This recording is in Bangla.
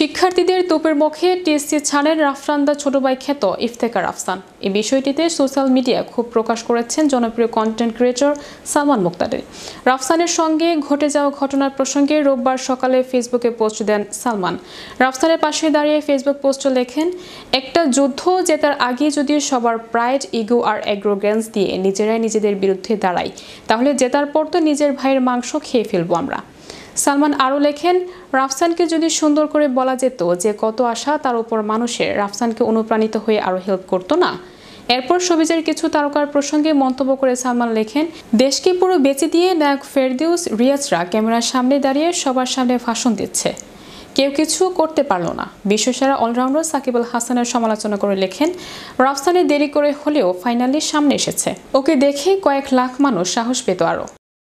শিক্ষার্থীদের তোপের মুখে টিএসসি ছাড়েন রাফরান্দা ছোট ভাই খ্যাত ইফতেকার আফসান এ বিষয়টিতে সোশ্যাল মিডিয়া খুব প্রকাশ করেছেন জনপ্রিয় কন্টেন্ট ক্রিয়েটর সালমান মুক্তারের রাফসানের সঙ্গে ঘটে যাওয়া ঘটনার প্রসঙ্গে রোববার সকালে ফেসবুকে পোস্ট দেন সালমান রাফসানের পাশে দাঁড়িয়ে ফেসবুক পোস্টে লেখেন একটা যুদ্ধ জেতার আগে যদি সবার প্রাইড ইগো আর অ্যাগ্রোগ্রেন্স দিয়ে নিজেরাই নিজেদের বিরুদ্ধে দাঁড়ায় তাহলে জেতার পর তো নিজের ভাইয়ের মাংস খেয়ে ফেলবো আমরা সালমান আরও লেখেন রাফসানকে যদি সুন্দর করে বলা যেত যে কত আশা তার উপর মানুষের রাফসানকে অনুপ্রাণিত হয়ে আরও হেল্প করতো না এরপর সবিজের কিছু তারকার প্রসঙ্গে মন্তব্য করে সালমান লেখেন দেশকে পুরো বেঁচে দিয়ে নায়ক ফেরদিউস রিয়াজরা ক্যামেরার সামনে দাঁড়িয়ে সবার সামনে ভাষণ দিচ্ছে কেউ কিছু করতে পারল না বিশ্বসেরা অলরাউন্ডার সাকিব আল হাসানের সমালোচনা করে লেখেন রাফসানে দেরি করে হলেও ফাইনালি সামনে এসেছে ওকে দেখে কয়েক লাখ মানুষ সাহস পেত আরও